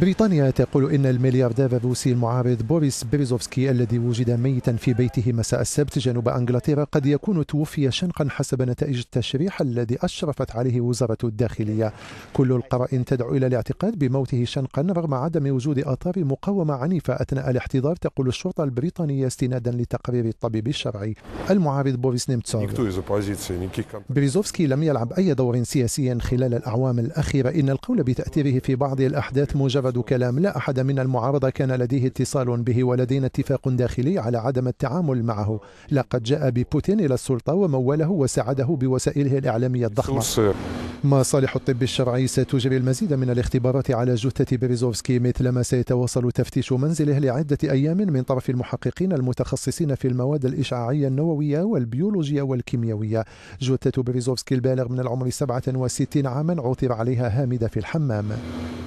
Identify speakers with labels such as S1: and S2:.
S1: بريطانيا تقول إن الملياردير الروسي المعارض بوريس بيريزوفسكي الذي وجد ميتا في بيته مساء السبت جنوب أنجلترا قد يكون توفي شنقا حسب نتائج التشريح الذي أشرفت عليه وزارة الداخلية كل القرائن تدعو إلى الاعتقاد بموته شنقا رغم عدم وجود آثار مقاومة عنيفة أثناء الاحتضار تقول الشرطة البريطانية استنادا لتقرير الطبيب الشرعي المعارض بوريس نيمتسون بريزوفسكي لم يلعب أي دور سياسي خلال الأعوام الأخيرة إن القول بتأثيره في بعض الأحداث مجرد مجرد كلام لا أحد من المعارضة كان لديه اتصال به ولدينا اتفاق داخلي على عدم التعامل معه لقد جاء ببوتين إلى السلطة وموله وساعده بوسائله الإعلامية الضخمة مصالح الطب الشرعي ستجري المزيد من الاختبارات على جثة بريزوفسكي مثلما سيتواصل تفتيش منزله لعدة أيام من طرف المحققين المتخصصين في المواد الإشعاعية النووية والبيولوجية والكيميائية جثة بريزوفسكي البالغ من العمر 67 عاما عثر عليها هامدة في الحمام